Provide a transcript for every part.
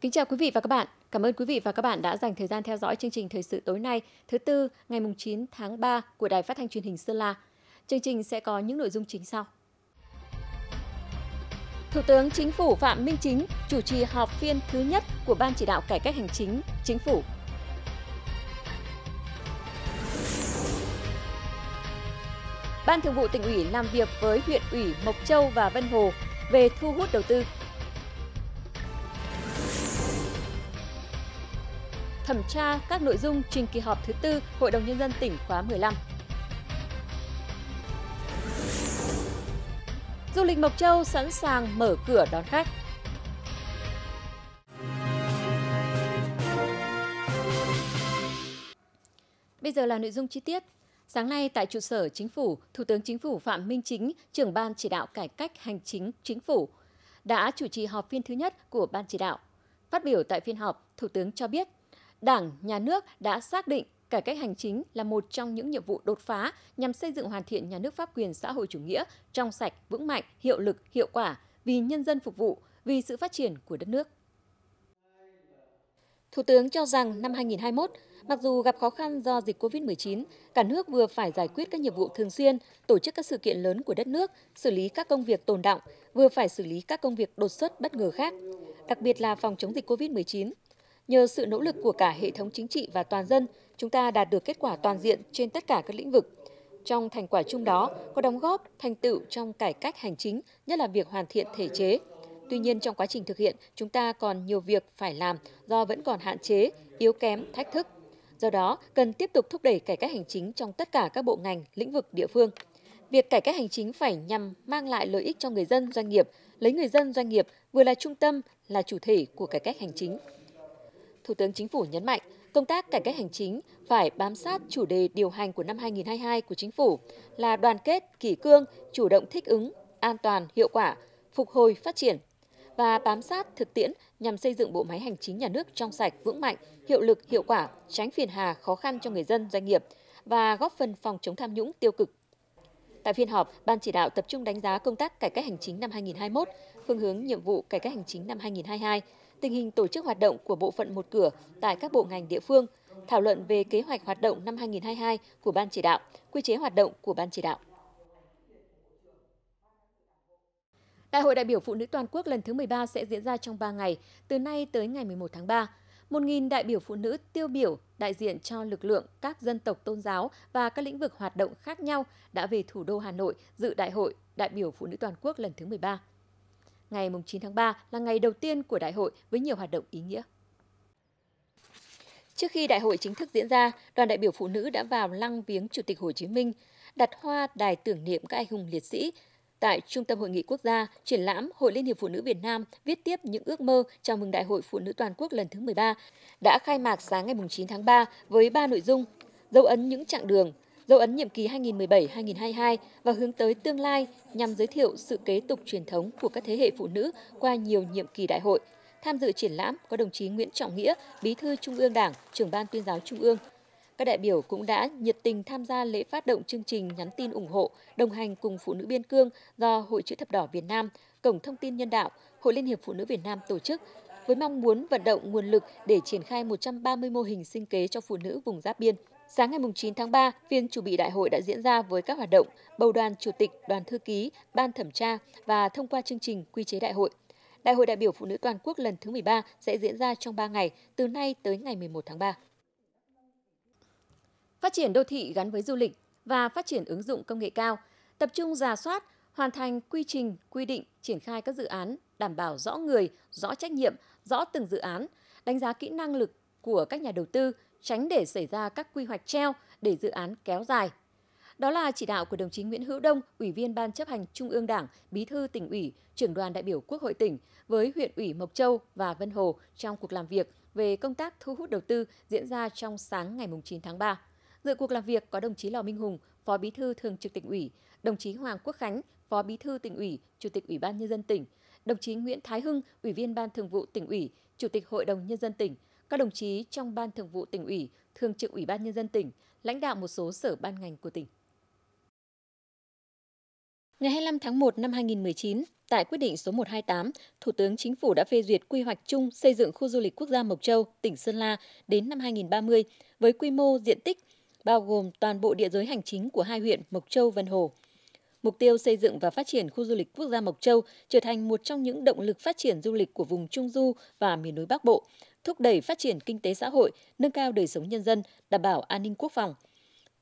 Kính chào quý vị và các bạn. Cảm ơn quý vị và các bạn đã dành thời gian theo dõi chương trình thời sự tối nay, thứ tư, ngày 9 tháng 3 của Đài Phát thanh Truyền hình Sơn La. Chương trình sẽ có những nội dung chính sau. Thủ tướng Chính phủ Phạm Minh Chính chủ trì họp phiên thứ nhất của Ban chỉ đạo cải cách hành chính Chính phủ. Ban Thường vụ tỉnh ủy làm việc với huyện ủy Mộc Châu và Vân Hồ về thu hút đầu tư thẩm tra các nội dung trình kỳ họp thứ tư Hội đồng Nhân dân tỉnh khóa 15. Du lịch Mộc Châu sẵn sàng mở cửa đón khách. Bây giờ là nội dung chi tiết. Sáng nay tại trụ sở Chính phủ, Thủ tướng Chính phủ Phạm Minh Chính, trưởng ban chỉ đạo cải cách hành chính Chính phủ, đã chủ trì họp phiên thứ nhất của ban chỉ đạo. Phát biểu tại phiên họp, Thủ tướng cho biết Đảng, Nhà nước đã xác định cải cách hành chính là một trong những nhiệm vụ đột phá nhằm xây dựng hoàn thiện nhà nước pháp quyền xã hội chủ nghĩa trong sạch, vững mạnh, hiệu lực, hiệu quả vì nhân dân phục vụ, vì sự phát triển của đất nước. Thủ tướng cho rằng năm 2021, mặc dù gặp khó khăn do dịch COVID-19, cả nước vừa phải giải quyết các nhiệm vụ thường xuyên, tổ chức các sự kiện lớn của đất nước, xử lý các công việc tồn động, vừa phải xử lý các công việc đột xuất bất ngờ khác. Đặc biệt là phòng chống dịch COVID-19, Nhờ sự nỗ lực của cả hệ thống chính trị và toàn dân, chúng ta đạt được kết quả toàn diện trên tất cả các lĩnh vực. Trong thành quả chung đó có đóng góp thành tựu trong cải cách hành chính, nhất là việc hoàn thiện thể chế. Tuy nhiên trong quá trình thực hiện, chúng ta còn nhiều việc phải làm do vẫn còn hạn chế, yếu kém, thách thức. Do đó, cần tiếp tục thúc đẩy cải cách hành chính trong tất cả các bộ ngành, lĩnh vực địa phương. Việc cải cách hành chính phải nhằm mang lại lợi ích cho người dân, doanh nghiệp, lấy người dân, doanh nghiệp vừa là trung tâm, là chủ thể của cải cách hành chính. Thủ tướng Chính phủ nhấn mạnh, công tác cải cách hành chính phải bám sát chủ đề điều hành của năm 2022 của Chính phủ là đoàn kết, kỷ cương, chủ động thích ứng, an toàn, hiệu quả, phục hồi, phát triển và bám sát thực tiễn nhằm xây dựng bộ máy hành chính nhà nước trong sạch, vững mạnh, hiệu lực, hiệu quả, tránh phiền hà, khó khăn cho người dân, doanh nghiệp và góp phần phòng chống tham nhũng tiêu cực. Tại phiên họp, Ban chỉ đạo tập trung đánh giá công tác cải cách hành chính năm 2021, phương hướng nhiệm vụ cải cách hành chính năm 2022 tình hình tổ chức hoạt động của bộ phận một cửa tại các bộ ngành địa phương, thảo luận về kế hoạch hoạt động năm 2022 của Ban chỉ đạo, quy chế hoạt động của Ban chỉ đạo. Đại hội đại biểu Phụ nữ toàn quốc lần thứ 13 sẽ diễn ra trong 3 ngày, từ nay tới ngày 11 tháng 3. 1.000 đại biểu phụ nữ tiêu biểu đại diện cho lực lượng các dân tộc tôn giáo và các lĩnh vực hoạt động khác nhau đã về thủ đô Hà Nội dự đại hội đại biểu phụ nữ toàn quốc lần thứ 13. Ngày 9 tháng 3 là ngày đầu tiên của đại hội với nhiều hoạt động ý nghĩa. Trước khi đại hội chính thức diễn ra, đoàn đại biểu phụ nữ đã vào lăng viếng Chủ tịch Hồ Chí Minh, đặt hoa đài tưởng niệm các anh hùng liệt sĩ. Tại Trung tâm Hội nghị Quốc gia, triển lãm Hội Liên hiệp Phụ nữ Việt Nam viết tiếp những ước mơ chào mừng Đại hội Phụ nữ Toàn quốc lần thứ 13 đã khai mạc sáng ngày 9 tháng 3 với 3 nội dung dấu ấn những chặng đường, dấu ấn nhiệm kỳ 2017-2022 và hướng tới tương lai nhằm giới thiệu sự kế tục truyền thống của các thế hệ phụ nữ qua nhiều nhiệm kỳ đại hội. Tham dự triển lãm có đồng chí Nguyễn Trọng Nghĩa, Bí thư Trung ương Đảng, trưởng ban tuyên giáo Trung ương. Các đại biểu cũng đã nhiệt tình tham gia lễ phát động chương trình nhắn tin ủng hộ, đồng hành cùng phụ nữ biên cương do Hội chữ thập đỏ Việt Nam, Cổng thông tin nhân đạo, Hội Liên hiệp Phụ nữ Việt Nam tổ chức với mong muốn vận động nguồn lực để triển khai 130 mô hình sinh kế cho phụ nữ vùng giáp biên. Sáng ngày 9 tháng 3, phiên chủ bị đại hội đã diễn ra với các hoạt động bầu đoàn chủ tịch, đoàn thư ký, ban thẩm tra và thông qua chương trình quy chế đại hội. Đại hội đại biểu phụ nữ toàn quốc lần thứ 13 sẽ diễn ra trong 3 ngày, từ nay tới ngày 11 tháng 3. Phát triển đô thị gắn với du lịch và phát triển ứng dụng công nghệ cao, tập trung giả soát, hoàn thành quy trình, quy định triển khai các dự án đảm bảo rõ người, rõ trách nhiệm, rõ từng dự án, đánh giá kỹ năng lực của các nhà đầu tư, tránh để xảy ra các quy hoạch treo để dự án kéo dài. Đó là chỉ đạo của đồng chí Nguyễn Hữu Đông, Ủy viên Ban chấp hành Trung ương Đảng, Bí thư tỉnh ủy, trưởng đoàn đại biểu Quốc hội tỉnh với huyện ủy Mộc Châu và Vân Hồ trong cuộc làm việc về công tác thu hút đầu tư diễn ra trong sáng ngày 9 tháng 3. Dự cuộc làm việc có đồng chí Lò Minh Hùng, Phó Bí thư Thường trực tỉnh ủy, đồng chí Hoàng Quốc Khánh, Phó Bí thư tỉnh ủy, Chủ tịch Ủy ban nhân dân tỉnh, đồng chí Nguyễn Thái Hưng, Ủy viên Ban Thường vụ tỉnh ủy, Chủ tịch Hội đồng nhân dân tỉnh, các đồng chí trong Ban Thường vụ tỉnh ủy, Thường trực Ủy ban Nhân dân tỉnh, lãnh đạo một số sở ban ngành của tỉnh. Ngày 25 tháng 1 năm 2019, tại quyết định số 128, Thủ tướng Chính phủ đã phê duyệt quy hoạch chung xây dựng khu du lịch quốc gia Mộc Châu, tỉnh Sơn La đến năm 2030 với quy mô diện tích bao gồm toàn bộ địa giới hành chính của hai huyện Mộc Châu, Vân Hồ, Mục tiêu xây dựng và phát triển khu du lịch quốc gia Mộc Châu trở thành một trong những động lực phát triển du lịch của vùng Trung Du và miền núi Bắc Bộ, thúc đẩy phát triển kinh tế xã hội, nâng cao đời sống nhân dân, đảm bảo an ninh quốc phòng.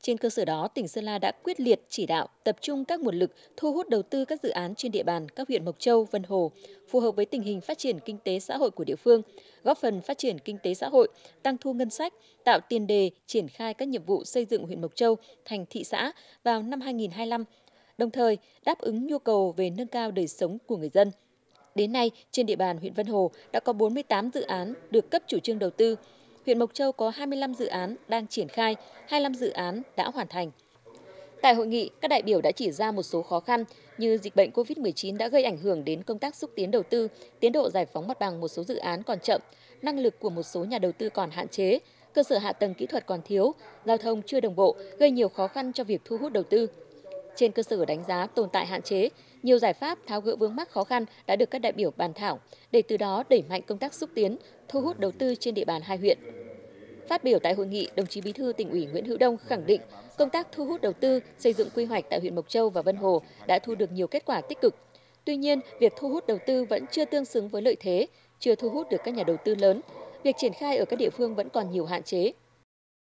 Trên cơ sở đó, tỉnh Sơn La đã quyết liệt chỉ đạo tập trung các nguồn lực thu hút đầu tư các dự án trên địa bàn các huyện Mộc Châu, Vân Hồ, phù hợp với tình hình phát triển kinh tế xã hội của địa phương, góp phần phát triển kinh tế xã hội, tăng thu ngân sách, tạo tiền đề triển khai các nhiệm vụ xây dựng huyện Mộc Châu thành thị xã vào năm 2025 đồng thời đáp ứng nhu cầu về nâng cao đời sống của người dân. Đến nay, trên địa bàn huyện Vân Hồ đã có 48 dự án được cấp chủ trương đầu tư. Huyện Mộc Châu có 25 dự án đang triển khai, 25 dự án đã hoàn thành. Tại hội nghị, các đại biểu đã chỉ ra một số khó khăn như dịch bệnh COVID-19 đã gây ảnh hưởng đến công tác xúc tiến đầu tư, tiến độ giải phóng mặt bằng một số dự án còn chậm, năng lực của một số nhà đầu tư còn hạn chế, cơ sở hạ tầng kỹ thuật còn thiếu, giao thông chưa đồng bộ gây nhiều khó khăn cho việc thu hút đầu tư. Trên cơ sở đánh giá tồn tại hạn chế, nhiều giải pháp tháo gỡ vướng mắc khó khăn đã được các đại biểu bàn thảo để từ đó đẩy mạnh công tác xúc tiến, thu hút đầu tư trên địa bàn hai huyện. Phát biểu tại hội nghị, đồng chí Bí thư tỉnh ủy Nguyễn Hữu Đông khẳng định công tác thu hút đầu tư, xây dựng quy hoạch tại huyện Mộc Châu và Vân Hồ đã thu được nhiều kết quả tích cực. Tuy nhiên, việc thu hút đầu tư vẫn chưa tương xứng với lợi thế, chưa thu hút được các nhà đầu tư lớn. Việc triển khai ở các địa phương vẫn còn nhiều hạn chế,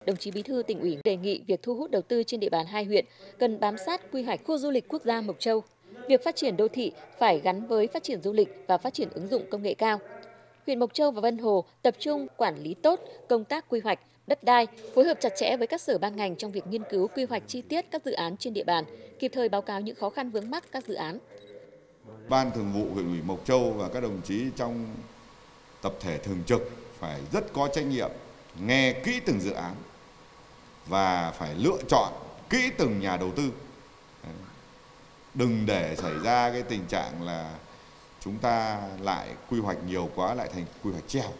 Đồng chí Bí thư tỉnh ủy đề nghị việc thu hút đầu tư trên địa bàn hai huyện cần bám sát quy hoạch khu du lịch quốc gia Mộc Châu. Việc phát triển đô thị phải gắn với phát triển du lịch và phát triển ứng dụng công nghệ cao. Huyện Mộc Châu và Vân Hồ tập trung quản lý tốt công tác quy hoạch, đất đai, phối hợp chặt chẽ với các sở ban ngành trong việc nghiên cứu quy hoạch chi tiết các dự án trên địa bàn, kịp thời báo cáo những khó khăn vướng mắc các dự án. Ban thường vụ huyện ủy Mộc Châu và các đồng chí trong tập thể thường trực phải rất có trách nhiệm nghe kỹ từng dự án và phải lựa chọn kỹ từng nhà đầu tư đừng để xảy ra cái tình trạng là chúng ta lại quy hoạch nhiều quá lại thành quy hoạch treo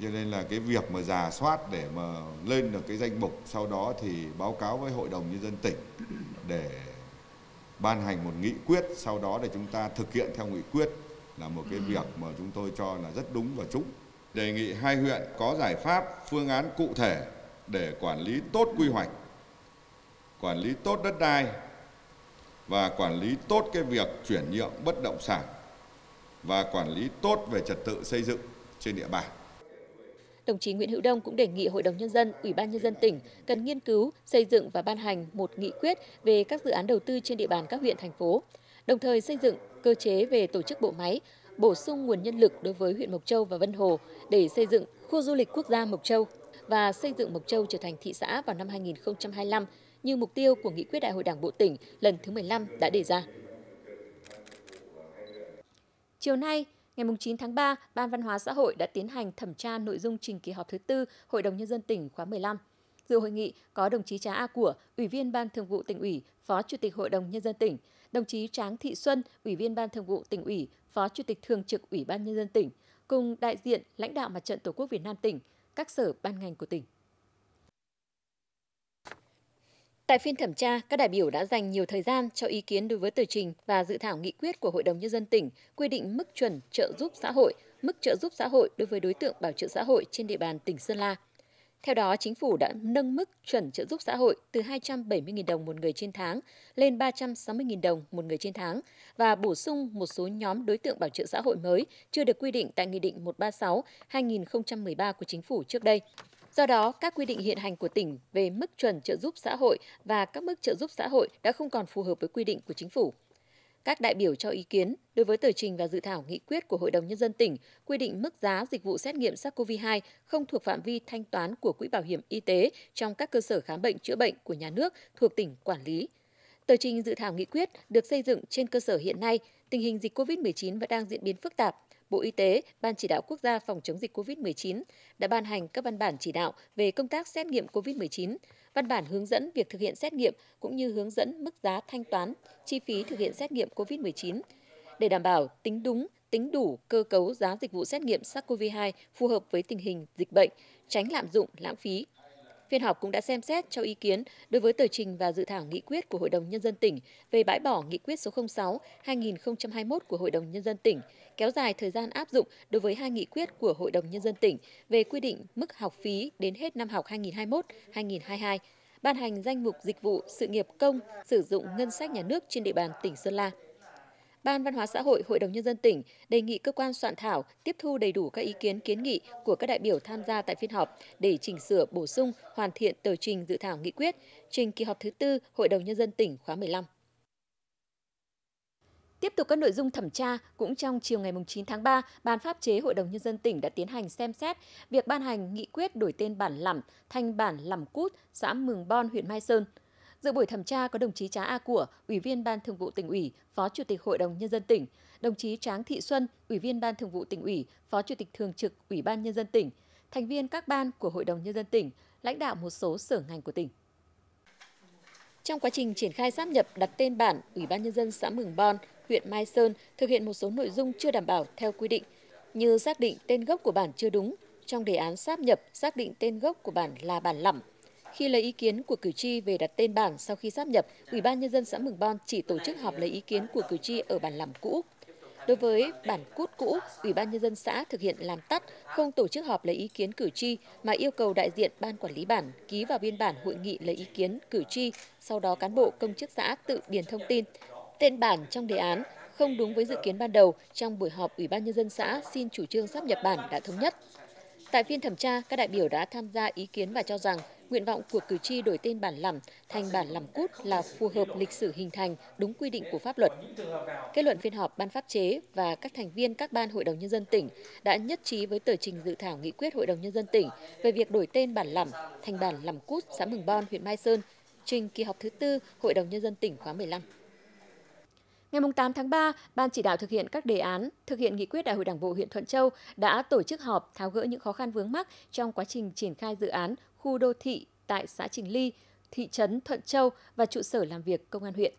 cho nên là cái việc mà giả soát để mà lên được cái danh mục sau đó thì báo cáo với hội đồng nhân dân tỉnh để ban hành một nghị quyết sau đó để chúng ta thực hiện theo nghị quyết là một cái ừ. việc mà chúng tôi cho là rất đúng và trúng đề nghị hai huyện có giải pháp phương án cụ thể để quản lý tốt quy hoạch, quản lý tốt đất đai và quản lý tốt cái việc chuyển nhượng bất động sản và quản lý tốt về trật tự xây dựng trên địa bàn. Đồng chí Nguyễn Hữu Đông cũng đề nghị Hội đồng Nhân dân, Ủy ban Nhân dân tỉnh cần nghiên cứu, xây dựng và ban hành một nghị quyết về các dự án đầu tư trên địa bàn các huyện, thành phố, đồng thời xây dựng cơ chế về tổ chức bộ máy, bổ sung nguồn nhân lực đối với huyện Mộc Châu và Vân Hồ để xây dựng khu du lịch quốc gia Mộc Châu và xây dựng Mộc Châu trở thành thị xã vào năm 2025 như mục tiêu của Nghị quyết Đại hội Đảng Bộ tỉnh lần thứ 15 đã đề ra. Chiều nay, ngày 9 tháng 3, Ban Văn hóa xã hội đã tiến hành thẩm tra nội dung trình kỳ họp thứ tư Hội đồng Nhân dân tỉnh khóa 15. Dự hội nghị có đồng chí Trá A Của, Ủy viên Ban Thường vụ tỉnh ủy, Phó Chủ tịch Hội đồng Nhân dân tỉnh, đồng chí Tráng Thị Xuân, Ủy viên Ban Thường vụ tỉnh ủy, Phó Chủ tịch Thường trực Ủy ban Nhân dân tỉnh, cùng đại diện lãnh đạo Mặt trận Tổ quốc Việt Nam tỉnh, các sở ban ngành của tỉnh. Tại phiên thẩm tra, các đại biểu đã dành nhiều thời gian cho ý kiến đối với tờ trình và dự thảo nghị quyết của Hội đồng Nhân dân tỉnh quy định mức chuẩn trợ giúp xã hội, mức trợ giúp xã hội đối với đối tượng bảo trợ xã hội trên địa bàn tỉnh Sơn La. Theo đó, chính phủ đã nâng mức chuẩn trợ giúp xã hội từ 270.000 đồng một người trên tháng lên 360.000 đồng một người trên tháng và bổ sung một số nhóm đối tượng bảo trợ xã hội mới chưa được quy định tại Nghị định 136-2013 của chính phủ trước đây. Do đó, các quy định hiện hành của tỉnh về mức chuẩn trợ giúp xã hội và các mức trợ giúp xã hội đã không còn phù hợp với quy định của chính phủ. Các đại biểu cho ý kiến đối với tờ trình và dự thảo nghị quyết của Hội đồng Nhân dân tỉnh quy định mức giá dịch vụ xét nghiệm SARS-CoV-2 không thuộc phạm vi thanh toán của Quỹ Bảo hiểm Y tế trong các cơ sở khám bệnh chữa bệnh của nhà nước thuộc tỉnh quản lý. Tờ trình dự thảo nghị quyết được xây dựng trên cơ sở hiện nay, tình hình dịch COVID-19 vẫn đang diễn biến phức tạp. Bộ Y tế, Ban chỉ đạo quốc gia phòng chống dịch COVID-19 đã ban hành các văn bản chỉ đạo về công tác xét nghiệm COVID-19, văn bản hướng dẫn việc thực hiện xét nghiệm cũng như hướng dẫn mức giá thanh toán, chi phí thực hiện xét nghiệm COVID-19 để đảm bảo tính đúng, tính đủ cơ cấu giá dịch vụ xét nghiệm SARS-CoV-2 phù hợp với tình hình dịch bệnh, tránh lạm dụng, lãng phí, Phiên họp cũng đã xem xét cho ý kiến đối với tờ trình và dự thảo nghị quyết của Hội đồng Nhân dân tỉnh về bãi bỏ nghị quyết số 06-2021 của Hội đồng Nhân dân tỉnh, kéo dài thời gian áp dụng đối với hai nghị quyết của Hội đồng Nhân dân tỉnh về quy định mức học phí đến hết năm học 2021-2022, ban hành danh mục dịch vụ sự nghiệp công sử dụng ngân sách nhà nước trên địa bàn tỉnh Sơn La – Ban Văn hóa xã hội Hội đồng Nhân dân tỉnh đề nghị cơ quan soạn thảo tiếp thu đầy đủ các ý kiến kiến nghị của các đại biểu tham gia tại phiên họp để chỉnh sửa, bổ sung, hoàn thiện tờ trình dự thảo nghị quyết trình kỳ họp thứ tư Hội đồng Nhân dân tỉnh khóa 15. Tiếp tục các nội dung thẩm tra, cũng trong chiều ngày 9 tháng 3, Ban pháp chế Hội đồng Nhân dân tỉnh đã tiến hành xem xét việc ban hành nghị quyết đổi tên bản lẩm thành bản lẩm cút, xã Mường Bon, huyện Mai Sơn – Dự buổi thẩm tra có đồng chí Trá A Của, Ủy viên Ban Thường vụ tỉnh ủy, Phó Chủ tịch Hội đồng Nhân dân tỉnh, đồng chí Tráng Thị Xuân, Ủy viên Ban Thường vụ tỉnh ủy, Phó Chủ tịch Thường trực Ủy ban Nhân dân tỉnh, thành viên các ban của Hội đồng Nhân dân tỉnh, lãnh đạo một số sở ngành của tỉnh. Trong quá trình triển khai sáp nhập đặt tên bản, Ủy ban Nhân dân xã Mường Bon, huyện Mai Sơn thực hiện một số nội dung chưa đảm bảo theo quy định, như xác định tên gốc của bản chưa đúng, trong đề án sáp nhập xác định tên gốc của bản là bản lẩm. Khi lấy ý kiến của cử tri về đặt tên bản sau khi sáp nhập, Ủy ban nhân dân xã Mường Bon chỉ tổ chức họp lấy ý kiến của cử tri ở bản làm cũ. Đối với bản cút cũ, Ủy ban nhân dân xã thực hiện làm tắt, không tổ chức họp lấy ý kiến cử tri mà yêu cầu đại diện ban quản lý bản ký vào biên bản hội nghị lấy ý kiến cử tri, sau đó cán bộ công chức xã tự điền thông tin. Tên bản trong đề án không đúng với dự kiến ban đầu trong buổi họp Ủy ban nhân dân xã xin chủ trương sắp nhập bản đã thống nhất. Tại phiên thẩm tra, các đại biểu đã tham gia ý kiến và cho rằng Nguyện vọng của cử tri đổi tên bản lầm thành bản lầm cút là phù hợp lịch sử hình thành đúng quy định của pháp luật. Kết luận phiên họp Ban pháp chế và các thành viên các ban Hội đồng Nhân dân tỉnh đã nhất trí với tờ trình dự thảo nghị quyết Hội đồng Nhân dân tỉnh về việc đổi tên bản lầm thành bản lầm cút xã Mường Bon, huyện Mai Sơn, trình kỳ họp thứ tư Hội đồng Nhân dân tỉnh khóa 15. Ngày 8 tháng 3, Ban chỉ đạo thực hiện các đề án, thực hiện nghị quyết Đại hội Đảng bộ huyện Thuận Châu đã tổ chức họp tháo gỡ những khó khăn vướng mắc trong quá trình triển khai dự án khu đô thị tại xã Trình Ly, thị trấn Thuận Châu và trụ sở làm việc công an huyện.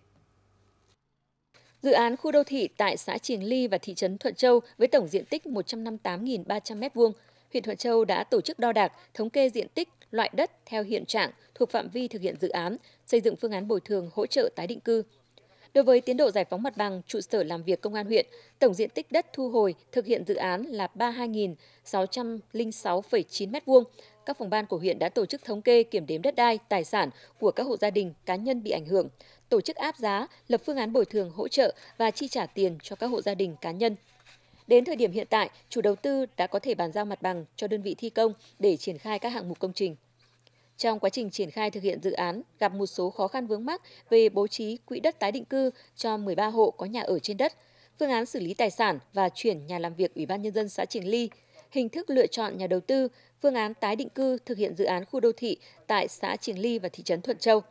Dự án khu đô thị tại xã Trình Ly và thị trấn Thuận Châu với tổng diện tích 158.300 m2, huyện Thuận Châu đã tổ chức đo đạc, thống kê diện tích, loại đất theo hiện trạng thuộc phạm vi thực hiện dự án, xây dựng phương án bồi thường hỗ trợ tái định cư. Đối với tiến độ giải phóng mặt bằng trụ sở làm việc công an huyện, tổng diện tích đất thu hồi thực hiện dự án là 32.606,9 m2, các phòng ban của huyện đã tổ chức thống kê kiểm đếm đất đai, tài sản của các hộ gia đình, cá nhân bị ảnh hưởng, tổ chức áp giá, lập phương án bồi thường hỗ trợ và chi trả tiền cho các hộ gia đình, cá nhân. Đến thời điểm hiện tại, chủ đầu tư đã có thể bàn giao mặt bằng cho đơn vị thi công để triển khai các hạng mục công trình. Trong quá trình triển khai thực hiện dự án, gặp một số khó khăn vướng mắc về bố trí quỹ đất tái định cư cho 13 hộ có nhà ở trên đất, phương án xử lý tài sản và chuyển nhà làm việc Ủy ban nhân dân xã Triềng Ly hình thức lựa chọn nhà đầu tư, phương án tái định cư thực hiện dự án khu đô thị tại xã Triềng Ly và thị trấn Thuận Châu.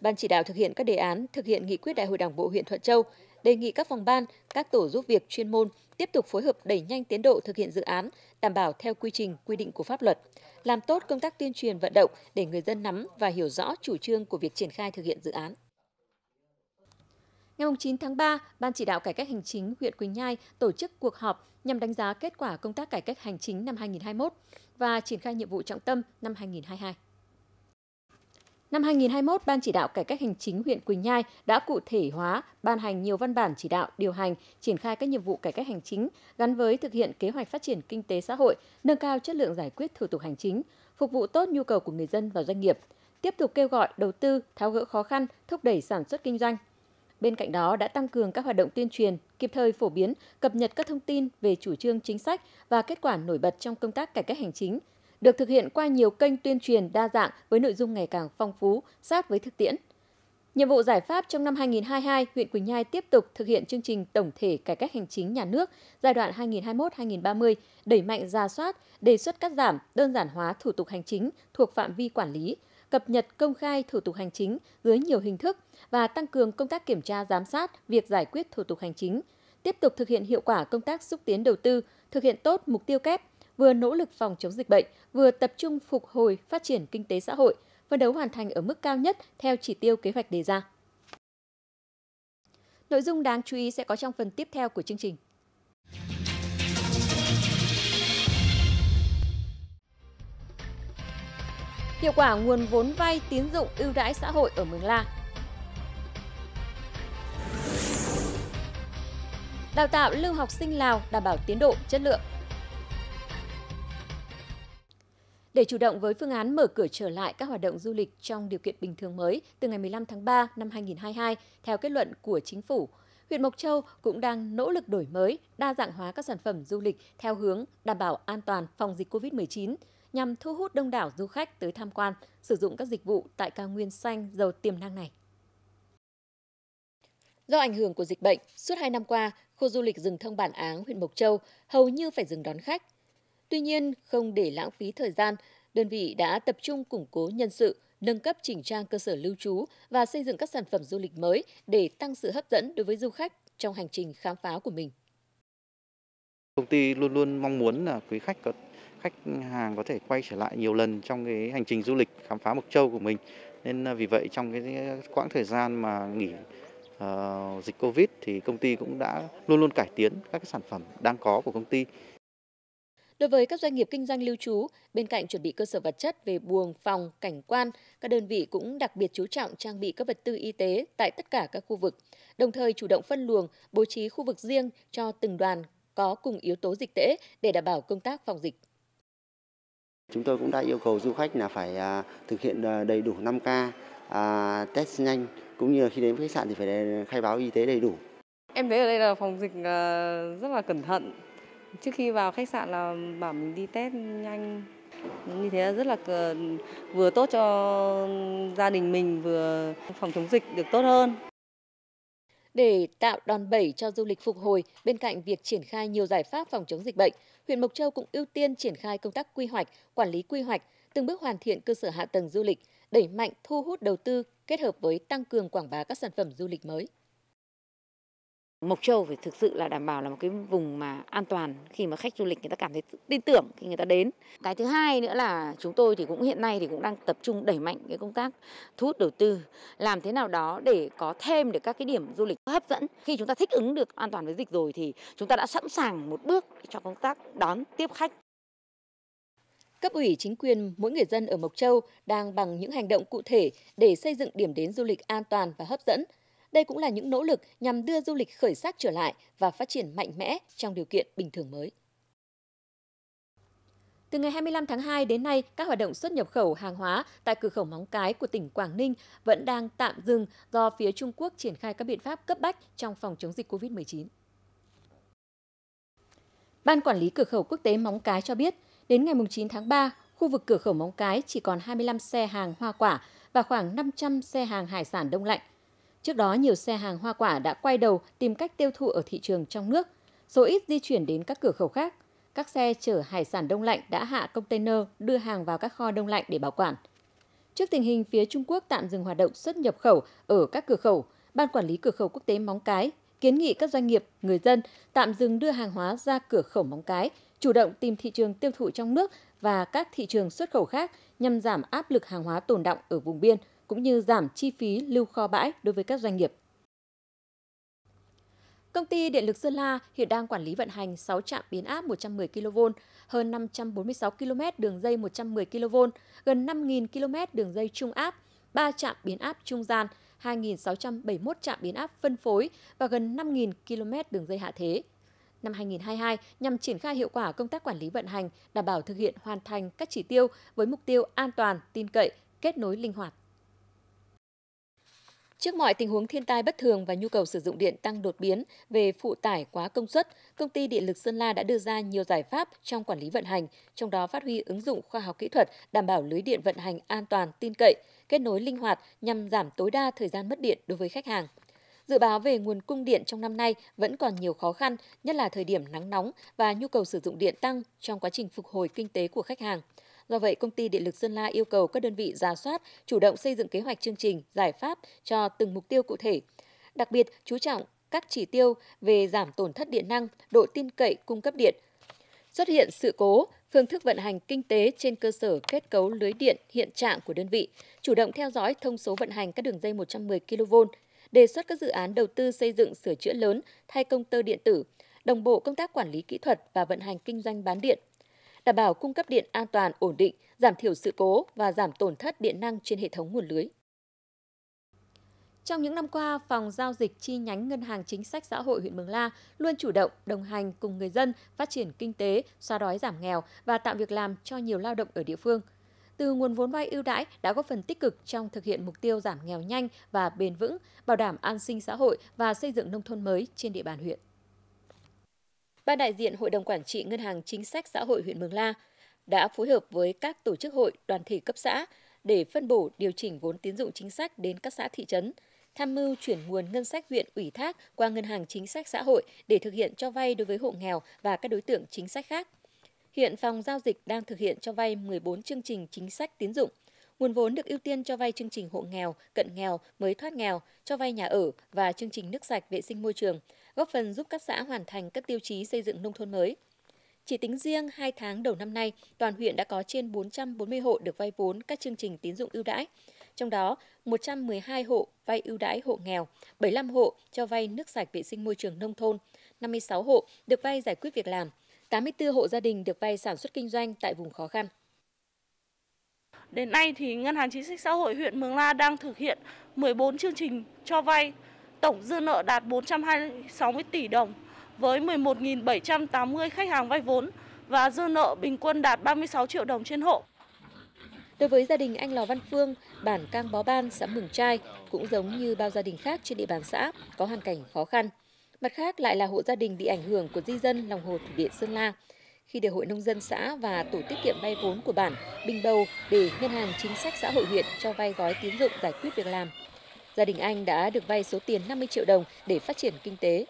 Ban chỉ đạo thực hiện các đề án thực hiện nghị quyết Đại hội Đảng bộ huyện Thuận Châu, đề nghị các phòng ban, các tổ giúp việc chuyên môn tiếp tục phối hợp đẩy nhanh tiến độ thực hiện dự án, đảm bảo theo quy trình, quy định của pháp luật, làm tốt công tác tuyên truyền vận động để người dân nắm và hiểu rõ chủ trương của việc triển khai thực hiện dự án. Ngày 9 tháng 3, Ban chỉ đạo cải cách hành chính huyện Quỳnh Nhai tổ chức cuộc họp nhằm đánh giá kết quả công tác cải cách hành chính năm 2021 và triển khai nhiệm vụ trọng tâm năm 2022. Năm 2021, Ban chỉ đạo cải cách hành chính huyện Quỳnh Nhai đã cụ thể hóa, ban hành nhiều văn bản chỉ đạo, điều hành, triển khai các nhiệm vụ cải cách hành chính gắn với thực hiện kế hoạch phát triển kinh tế xã hội, nâng cao chất lượng giải quyết thủ tục hành chính, phục vụ tốt nhu cầu của người dân và doanh nghiệp, tiếp tục kêu gọi đầu tư, tháo gỡ khó khăn, thúc đẩy sản xuất kinh doanh, Bên cạnh đó đã tăng cường các hoạt động tuyên truyền, kịp thời phổ biến, cập nhật các thông tin về chủ trương chính sách và kết quả nổi bật trong công tác cải cách hành chính, được thực hiện qua nhiều kênh tuyên truyền đa dạng với nội dung ngày càng phong phú, sát với thực tiễn. Nhiệm vụ giải pháp trong năm 2022, huyện Quỳnh Nhai tiếp tục thực hiện chương trình tổng thể cải cách hành chính nhà nước giai đoạn 2021-2030, đẩy mạnh ra soát, đề xuất cắt giảm, đơn giản hóa thủ tục hành chính thuộc phạm vi quản lý, cập nhật công khai thủ tục hành chính dưới nhiều hình thức và tăng cường công tác kiểm tra giám sát việc giải quyết thủ tục hành chính, tiếp tục thực hiện hiệu quả công tác xúc tiến đầu tư, thực hiện tốt mục tiêu kép, vừa nỗ lực phòng chống dịch bệnh, vừa tập trung phục hồi phát triển kinh tế xã hội, phấn đấu hoàn thành ở mức cao nhất theo chỉ tiêu kế hoạch đề ra. Nội dung đáng chú ý sẽ có trong phần tiếp theo của chương trình. hiệu quả nguồn vốn vay tín dụng ưu đãi xã hội ở Mường La. Đào tạo lưu học sinh Lào đảm bảo tiến độ, chất lượng. Để chủ động với phương án mở cửa trở lại các hoạt động du lịch trong điều kiện bình thường mới từ ngày 15 tháng 3 năm 2022, theo kết luận của Chính phủ, huyện Mộc Châu cũng đang nỗ lực đổi mới, đa dạng hóa các sản phẩm du lịch theo hướng đảm bảo an toàn phòng dịch COVID-19, nhằm thu hút đông đảo du khách tới tham quan, sử dụng các dịch vụ tại cao nguyên xanh giàu tiềm năng này. Do ảnh hưởng của dịch bệnh, suốt 2 năm qua, khu du lịch rừng thông bản áng huyện Mộc Châu hầu như phải dừng đón khách. Tuy nhiên, không để lãng phí thời gian, đơn vị đã tập trung củng cố nhân sự, nâng cấp chỉnh trang cơ sở lưu trú và xây dựng các sản phẩm du lịch mới để tăng sự hấp dẫn đối với du khách trong hành trình khám phá của mình. Công ty luôn luôn mong muốn là quý khách có khách hàng có thể quay trở lại nhiều lần trong cái hành trình du lịch khám phá Mộc Châu của mình. Nên à, vì vậy trong cái quãng thời gian mà nghỉ uh, dịch Covid thì công ty cũng đã luôn luôn cải tiến các cái sản phẩm đang có của công ty. Đối với các doanh nghiệp kinh doanh lưu trú, bên cạnh chuẩn bị cơ sở vật chất về buồng, phòng, cảnh quan, các đơn vị cũng đặc biệt chú trọng trang bị các vật tư y tế tại tất cả các khu vực, đồng thời chủ động phân luồng, bố trí khu vực riêng cho từng đoàn có cùng yếu tố dịch tễ để đảm bảo công tác phòng dịch. Chúng tôi cũng đã yêu cầu du khách là phải à, thực hiện à, đầy đủ 5K, à, test nhanh cũng như là khi đến khách sạn thì phải khai báo y tế đầy đủ. Em thấy ở đây là phòng dịch rất là cẩn thận. Trước khi vào khách sạn là bảo mình đi test nhanh như thế là rất là ờ, vừa tốt cho gia đình mình vừa phòng chống dịch được tốt hơn để tạo đòn bẩy cho du lịch phục hồi, bên cạnh việc triển khai nhiều giải pháp phòng chống dịch bệnh, huyện Mộc Châu cũng ưu tiên triển khai công tác quy hoạch, quản lý quy hoạch, từng bước hoàn thiện cơ sở hạ tầng du lịch, đẩy mạnh thu hút đầu tư kết hợp với tăng cường quảng bá các sản phẩm du lịch mới. Mộc Châu phải thực sự là đảm bảo là một cái vùng mà an toàn khi mà khách du lịch người ta cảm thấy tin tưởng khi người ta đến. Cái thứ hai nữa là chúng tôi thì cũng hiện nay thì cũng đang tập trung đẩy mạnh cái công tác thu hút đầu tư, làm thế nào đó để có thêm được các cái điểm du lịch hấp dẫn. Khi chúng ta thích ứng được an toàn với dịch rồi thì chúng ta đã sẵn sàng một bước cho công tác đón tiếp khách. Cấp ủy chính quyền, mỗi người dân ở Mộc Châu đang bằng những hành động cụ thể để xây dựng điểm đến du lịch an toàn và hấp dẫn – đây cũng là những nỗ lực nhằm đưa du lịch khởi sắc trở lại và phát triển mạnh mẽ trong điều kiện bình thường mới. Từ ngày 25 tháng 2 đến nay, các hoạt động xuất nhập khẩu hàng hóa tại cửa khẩu Móng Cái của tỉnh Quảng Ninh vẫn đang tạm dừng do phía Trung Quốc triển khai các biện pháp cấp bách trong phòng chống dịch COVID-19. Ban quản lý cửa khẩu quốc tế Móng Cái cho biết, đến ngày 9 tháng 3, khu vực cửa khẩu Móng Cái chỉ còn 25 xe hàng hoa quả và khoảng 500 xe hàng hải sản đông lạnh. Trước đó, nhiều xe hàng hoa quả đã quay đầu tìm cách tiêu thụ ở thị trường trong nước, số ít di chuyển đến các cửa khẩu khác. Các xe chở hải sản đông lạnh đã hạ container đưa hàng vào các kho đông lạnh để bảo quản. Trước tình hình phía Trung Quốc tạm dừng hoạt động xuất nhập khẩu ở các cửa khẩu, Ban Quản lý Cửa khẩu Quốc tế Móng Cái kiến nghị các doanh nghiệp, người dân tạm dừng đưa hàng hóa ra cửa khẩu Móng Cái, chủ động tìm thị trường tiêu thụ trong nước và các thị trường xuất khẩu khác nhằm giảm áp lực hàng hóa tồn động ở vùng biên – cũng như giảm chi phí lưu kho bãi đối với các doanh nghiệp. Công ty Điện lực Sơn La hiện đang quản lý vận hành 6 trạm biến áp 110 kV, hơn 546 km đường dây 110 kV, gần 5.000 km đường dây trung áp, 3 trạm biến áp trung gian, 2.671 trạm biến áp phân phối và gần 5.000 km đường dây hạ thế. Năm 2022, nhằm triển khai hiệu quả công tác quản lý vận hành, đảm bảo thực hiện hoàn thành các chỉ tiêu với mục tiêu an toàn, tin cậy, kết nối linh hoạt Trước mọi tình huống thiên tai bất thường và nhu cầu sử dụng điện tăng đột biến về phụ tải quá công suất, công ty Điện lực Sơn La đã đưa ra nhiều giải pháp trong quản lý vận hành, trong đó phát huy ứng dụng khoa học kỹ thuật đảm bảo lưới điện vận hành an toàn, tin cậy, kết nối linh hoạt nhằm giảm tối đa thời gian mất điện đối với khách hàng. Dự báo về nguồn cung điện trong năm nay vẫn còn nhiều khó khăn, nhất là thời điểm nắng nóng và nhu cầu sử dụng điện tăng trong quá trình phục hồi kinh tế của khách hàng. Do vậy, công ty điện lực Sơn La yêu cầu các đơn vị giả soát, chủ động xây dựng kế hoạch chương trình, giải pháp cho từng mục tiêu cụ thể. Đặc biệt, chú trọng các chỉ tiêu về giảm tổn thất điện năng, độ tin cậy cung cấp điện. Xuất hiện sự cố, phương thức vận hành kinh tế trên cơ sở kết cấu lưới điện hiện trạng của đơn vị, chủ động theo dõi thông số vận hành các đường dây 110 kV, đề xuất các dự án đầu tư xây dựng sửa chữa lớn, thay công tơ điện tử, đồng bộ công tác quản lý kỹ thuật và vận hành kinh doanh bán điện đảm bảo cung cấp điện an toàn, ổn định, giảm thiểu sự cố và giảm tổn thất điện năng trên hệ thống nguồn lưới. Trong những năm qua, phòng giao dịch chi nhánh Ngân hàng Chính sách Xã hội huyện Mường La luôn chủ động đồng hành cùng người dân phát triển kinh tế, xóa đói giảm nghèo và tạo việc làm cho nhiều lao động ở địa phương. Từ nguồn vốn vay ưu đãi đã góp phần tích cực trong thực hiện mục tiêu giảm nghèo nhanh và bền vững, bảo đảm an sinh xã hội và xây dựng nông thôn mới trên địa bàn huyện. Ban đại diện Hội đồng Quản trị Ngân hàng Chính sách Xã hội huyện Mường La đã phối hợp với các tổ chức hội, đoàn thể cấp xã để phân bổ điều chỉnh vốn tín dụng chính sách đến các xã thị trấn, tham mưu chuyển nguồn ngân sách huyện ủy thác qua Ngân hàng Chính sách Xã hội để thực hiện cho vay đối với hộ nghèo và các đối tượng chính sách khác. Hiện phòng giao dịch đang thực hiện cho vay 14 chương trình chính sách tín dụng. Nguồn vốn được ưu tiên cho vay chương trình hộ nghèo, cận nghèo, mới thoát nghèo, cho vay nhà ở và chương trình nước sạch vệ sinh môi trường, góp phần giúp các xã hoàn thành các tiêu chí xây dựng nông thôn mới. Chỉ tính riêng 2 tháng đầu năm nay, toàn huyện đã có trên 440 hộ được vay vốn các chương trình tín dụng ưu đãi. Trong đó, 112 hộ vay ưu đãi hộ nghèo, 75 hộ cho vay nước sạch vệ sinh môi trường nông thôn, 56 hộ được vay giải quyết việc làm, 84 hộ gia đình được vay sản xuất kinh doanh tại vùng khó khăn. Đến nay thì Ngân hàng Chính sách Xã hội huyện Mường La đang thực hiện 14 chương trình cho vay tổng dư nợ đạt 426 tỷ đồng với 11.780 khách hàng vay vốn và dư nợ bình quân đạt 36 triệu đồng trên hộ. Đối với gia đình anh Lò Văn Phương, bản Cang Bó Ban, xã Mường Trai cũng giống như bao gia đình khác trên địa bàn xã có hoàn cảnh khó khăn. Mặt khác lại là hộ gia đình bị ảnh hưởng của di dân lòng hồ thủy điện Sơn La. Khi được Hội Nông dân xã và Tổ tiết kiệm vay vốn của bản bình bầu để Ngân hàng Chính sách Xã hội huyện cho vay gói tín dụng giải quyết việc làm gia đình anh đã được vay số tiền 50 triệu đồng để phát triển kinh tế.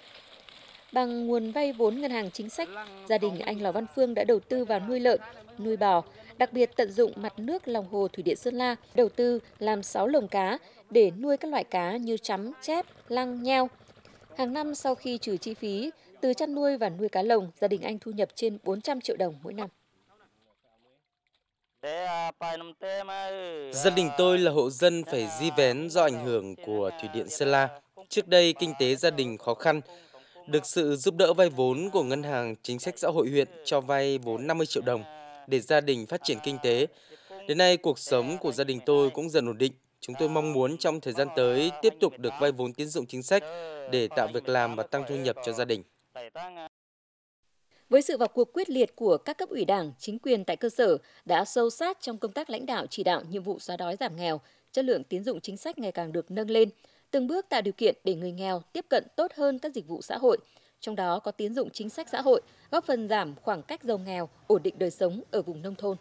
Bằng nguồn vay vốn ngân hàng chính sách, gia đình anh Lò Văn Phương đã đầu tư vào nuôi lợn, nuôi bò, đặc biệt tận dụng mặt nước lòng hồ Thủy Điện Sơn La, đầu tư làm 6 lồng cá để nuôi các loại cá như chấm, chép, lăng, nheo. Hàng năm sau khi trừ chi phí, từ chăn nuôi và nuôi cá lồng, gia đình anh thu nhập trên 400 triệu đồng mỗi năm. À, ừ, gia đình tôi là hộ dân à, phải di vén do ảnh hưởng của à, Thủy điện Sơn La. Trước đây kinh tế gia đình khó khăn, được sự giúp đỡ vay vốn của Ngân hàng Chính sách Xã hội huyện cho vay vốn 50 triệu đồng để gia đình phát triển kinh tế. Đến nay cuộc sống của gia đình tôi cũng dần ổn định. Chúng tôi mong muốn trong thời gian tới tiếp tục được vay vốn tín dụng chính sách để tạo việc làm và tăng thu nhập cho gia đình. Với sự vào cuộc quyết liệt của các cấp ủy đảng, chính quyền tại cơ sở đã sâu sát trong công tác lãnh đạo chỉ đạo nhiệm vụ xóa đói giảm nghèo, chất lượng tín dụng chính sách ngày càng được nâng lên, từng bước tạo điều kiện để người nghèo tiếp cận tốt hơn các dịch vụ xã hội, trong đó có tín dụng chính sách xã hội, góp phần giảm khoảng cách giàu nghèo, ổn định đời sống ở vùng nông thôn.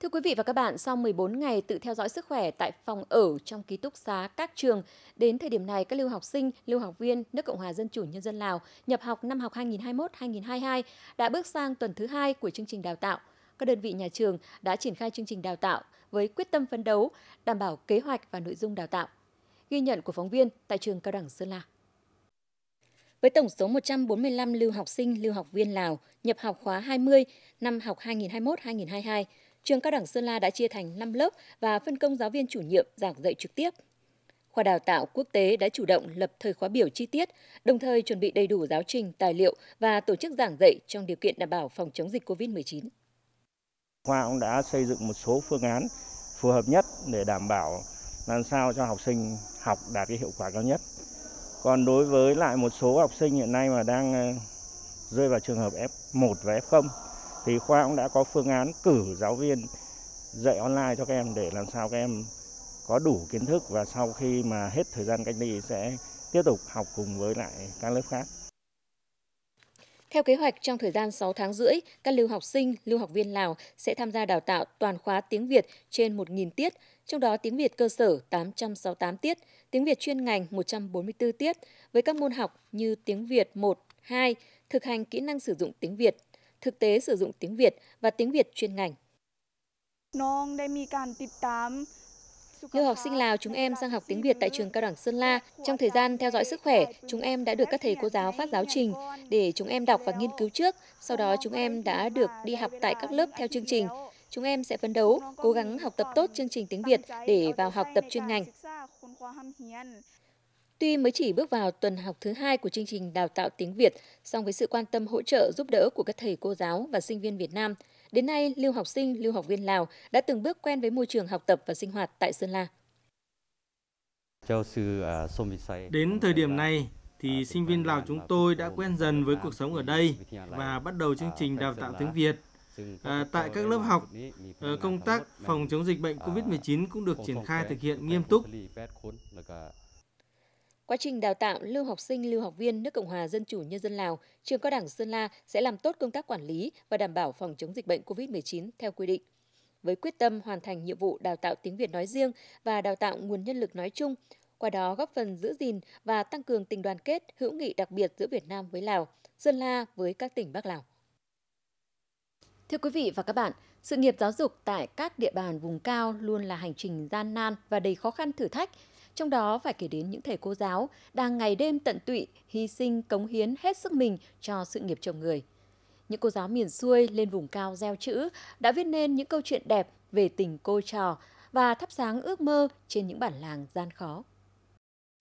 Thưa quý vị và các bạn, sau 14 ngày tự theo dõi sức khỏe tại phòng ở trong ký túc xá các trường, đến thời điểm này các lưu học sinh, lưu học viên nước Cộng hòa Dân chủ Nhân dân Lào nhập học năm học 2021-2022 đã bước sang tuần thứ hai của chương trình đào tạo. Các đơn vị nhà trường đã triển khai chương trình đào tạo với quyết tâm phấn đấu, đảm bảo kế hoạch và nội dung đào tạo. Ghi nhận của phóng viên tại trường Cao đẳng Sơn La. Với tổng số 145 lưu học sinh, lưu học viên Lào nhập học khóa 20 năm học 2021-2022, trường Cao đẳng Sơn La đã chia thành 5 lớp và phân công giáo viên chủ nhiệm giảng dạy trực tiếp. Khoa đào tạo quốc tế đã chủ động lập thời khóa biểu chi tiết, đồng thời chuẩn bị đầy đủ giáo trình, tài liệu và tổ chức giảng dạy trong điều kiện đảm bảo phòng chống dịch COVID-19. Khoa cũng đã xây dựng một số phương án phù hợp nhất để đảm bảo làm sao cho học sinh học đạt cái hiệu quả cao nhất. Còn đối với lại một số học sinh hiện nay mà đang ờ, rơi vào trường hợp F1 và F0 thì khoa cũng đã có phương án cử giáo viên dạy online cho các em để làm sao các em có đủ kiến thức và sau khi mà hết thời gian cách ly sẽ tiếp tục học cùng với lại các lớp khác. Theo kế hoạch, trong thời gian 6 tháng rưỡi, các lưu học sinh, lưu học viên Lào sẽ tham gia đào tạo toàn khóa tiếng Việt trên 1.000 tiết, trong đó tiếng Việt cơ sở 868 tiết, tiếng Việt chuyên ngành 144 tiết, với các môn học như tiếng Việt 1, 2, thực hành kỹ năng sử dụng tiếng Việt thực tế sử dụng tiếng Việt và tiếng Việt chuyên ngành. Như học sinh Lào chúng em sang học tiếng Việt tại trường cao đẳng Sơn La. Dạ, Trong thời gian theo dõi sức khỏe, chúng em đã được các thầy cô giáo phát giáo trình để chúng em đọc và nghiên cứu trước. Sau đó chúng em đã được đi học tại các lớp theo chương trình. Chúng em sẽ phấn đấu, cố gắng học tập tốt chương trình tiếng Việt để vào học tập chuyên ngành. Tuy mới chỉ bước vào tuần học thứ hai của chương trình đào tạo tiếng Việt, song với sự quan tâm hỗ trợ giúp đỡ của các thầy cô giáo và sinh viên Việt Nam, đến nay lưu học sinh, lưu học viên Lào đã từng bước quen với môi trường học tập và sinh hoạt tại Sơn La. Đến thời điểm này, thì sinh viên Lào chúng tôi đã quen dần với cuộc sống ở đây và bắt đầu chương trình đào tạo tiếng Việt. À, tại các lớp học, công tác phòng chống dịch bệnh COVID-19 cũng được triển khai thực hiện nghiêm túc. Quá trình đào tạo lưu học sinh, lưu học viên nước Cộng hòa Dân chủ Nhân dân Lào, trường cao đẳng Sơn La sẽ làm tốt công tác quản lý và đảm bảo phòng chống dịch bệnh COVID-19 theo quy định. Với quyết tâm hoàn thành nhiệm vụ đào tạo tiếng Việt nói riêng và đào tạo nguồn nhân lực nói chung, qua đó góp phần giữ gìn và tăng cường tình đoàn kết, hữu nghị đặc biệt giữa Việt Nam với Lào, Sơn La với các tỉnh Bắc Lào. Thưa quý vị và các bạn, sự nghiệp giáo dục tại các địa bàn vùng cao luôn là hành trình gian nan và đầy khó khăn thử thách – trong đó phải kể đến những thầy cô giáo đang ngày đêm tận tụy, hy sinh, cống hiến hết sức mình cho sự nghiệp chồng người. Những cô giáo miền xuôi lên vùng cao gieo chữ đã viết nên những câu chuyện đẹp về tình cô trò và thắp sáng ước mơ trên những bản làng gian khó.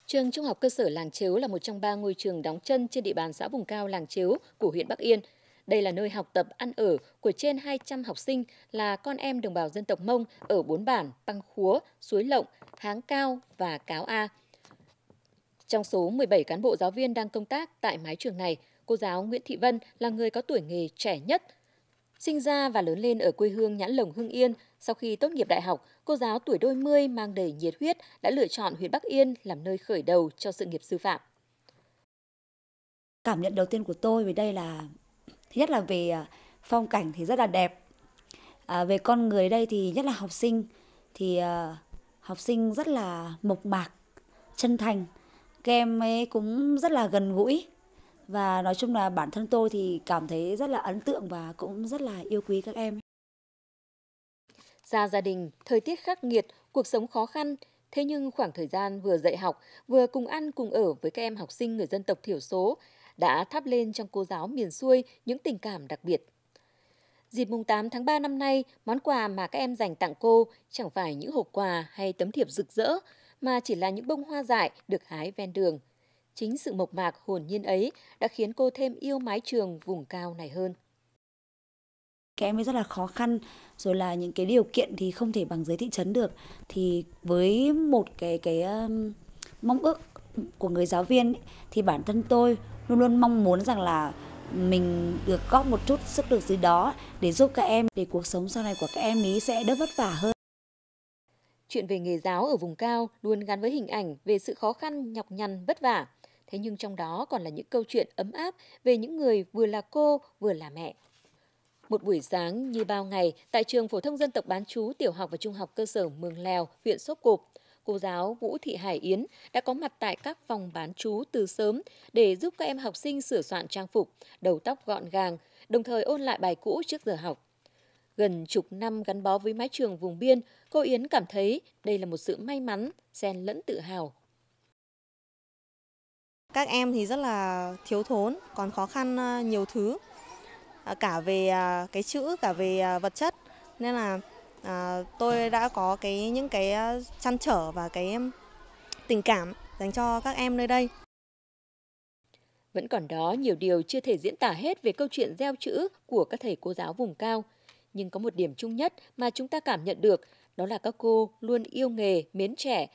Trường Trung học cơ sở Làng Chếu là một trong ba ngôi trường đóng chân trên địa bàn xã vùng cao Làng Chếu của huyện Bắc Yên – đây là nơi học tập ăn ở của trên 200 học sinh là con em đồng bào dân tộc Mông ở bốn bản Păng Khúa, Suối Lộng, Háng Cao và Cáo A. Trong số 17 cán bộ giáo viên đang công tác tại mái trường này, cô giáo Nguyễn Thị Vân là người có tuổi nghề trẻ nhất. Sinh ra và lớn lên ở quê hương Nhãn Lồng Hưng Yên, sau khi tốt nghiệp đại học, cô giáo tuổi đôi mươi mang đầy nhiệt huyết đã lựa chọn huyện Bắc Yên làm nơi khởi đầu cho sự nghiệp sư phạm. Cảm nhận đầu tiên của tôi về đây là thứ nhất là về à, phong cảnh thì rất là đẹp à, về con người đây thì nhất là học sinh thì à, học sinh rất là mộc mạc chân thành các em ấy cũng rất là gần gũi và nói chung là bản thân tôi thì cảm thấy rất là ấn tượng và cũng rất là yêu quý các em. ra gia đình, thời tiết khắc nghiệt, cuộc sống khó khăn, thế nhưng khoảng thời gian vừa dạy học, vừa cùng ăn cùng ở với các em học sinh người dân tộc thiểu số đã thắp lên trong cô giáo miền xuôi những tình cảm đặc biệt. Dịp mùng 8 tháng 3 năm nay, món quà mà các em dành tặng cô chẳng phải những hộp quà hay tấm thiệp rực rỡ, mà chỉ là những bông hoa dại được hái ven đường. Chính sự mộc mạc hồn nhiên ấy đã khiến cô thêm yêu mái trường vùng cao này hơn các em ấy rất là khó khăn rồi là những cái điều kiện thì không thể bằng giới thị trấn được thì với một cái cái um, mong ước của người giáo viên ấy, thì bản thân tôi luôn luôn mong muốn rằng là mình được góp một chút sức lực gì đó để giúp các em để cuộc sống sau này của các em ý sẽ đỡ vất vả hơn. Chuyện về nghề giáo ở vùng cao luôn gắn với hình ảnh về sự khó khăn, nhọc nhằn, vất vả. Thế nhưng trong đó còn là những câu chuyện ấm áp về những người vừa là cô vừa là mẹ. Một buổi sáng như bao ngày tại trường phổ thông dân tộc bán chú tiểu học và trung học cơ sở Mường Lèo, huyện Sốp Cộp, cô giáo Vũ Thị Hải Yến đã có mặt tại các phòng bán chú từ sớm để giúp các em học sinh sửa soạn trang phục, đầu tóc gọn gàng, đồng thời ôn lại bài cũ trước giờ học. Gần chục năm gắn bó với mái trường vùng biên, cô Yến cảm thấy đây là một sự may mắn, xen lẫn tự hào. Các em thì rất là thiếu thốn, còn khó khăn ờ, nhiều thứ, à, cả về à, cái chữ, cả về à, vật chất. Nên là à, tôi đã có cái những cái ờ, chăn trở và cái tình cảm dành cho các em nơi đây. Vẫn còn đó nhiều điều chưa thể diễn tả hết về câu chuyện gieo chữ của các thầy cô giáo vùng cao. Nhưng có một điểm chung nhất mà chúng ta cảm nhận được đó là các cô luôn yêu nghề, mến trẻ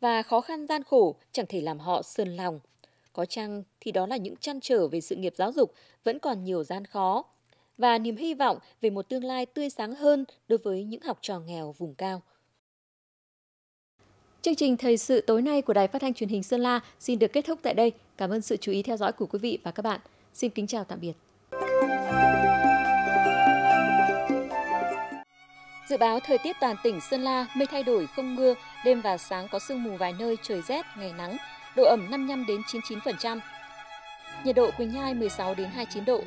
và khó khăn gian khổ chẳng thể làm họ sờn lòng. Có chăng thì đó là những chăn trở về sự nghiệp giáo dục vẫn còn nhiều gian khó, và niềm hy vọng về một tương lai tươi sáng hơn đối với những học trò nghèo vùng cao. Chương trình Thời sự tối nay của Đài Phát thanh Truyền hình Sơn La xin được kết thúc tại đây. Cảm ơn sự chú ý theo dõi của quý vị và các bạn. Xin kính chào tạm biệt. Dự báo thời tiết toàn tỉnh Sơn La mây thay đổi không mưa, đêm và sáng có sương mù vài nơi trời rét, ngày nắng, độ ẩm 55 đến 99%. Nhiệt độ Quỳnh Nhai 16 đến 29 độ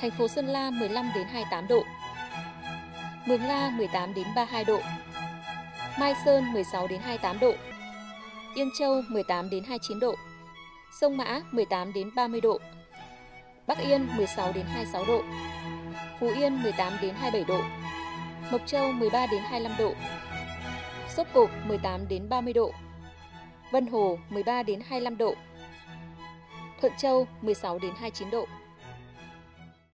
thành phố Sơn La 15 đến 28 độ. Mường La 18 đến 32 độ. Mai Sơn 16 đến 28 độ. Yên Châu 18 đến 29 độ. Sông Mã 18 đến 30 độ. Bắc Yên 16 đến 26 độ. Phú Yên 18 đến 27 độ. Mộc Châu 13 đến 25 độ. Sốp Cộp 18 đến 30 độ. Vân Hồ 13 đến 25 độ. Thuận Châu 16 đến 29 độ.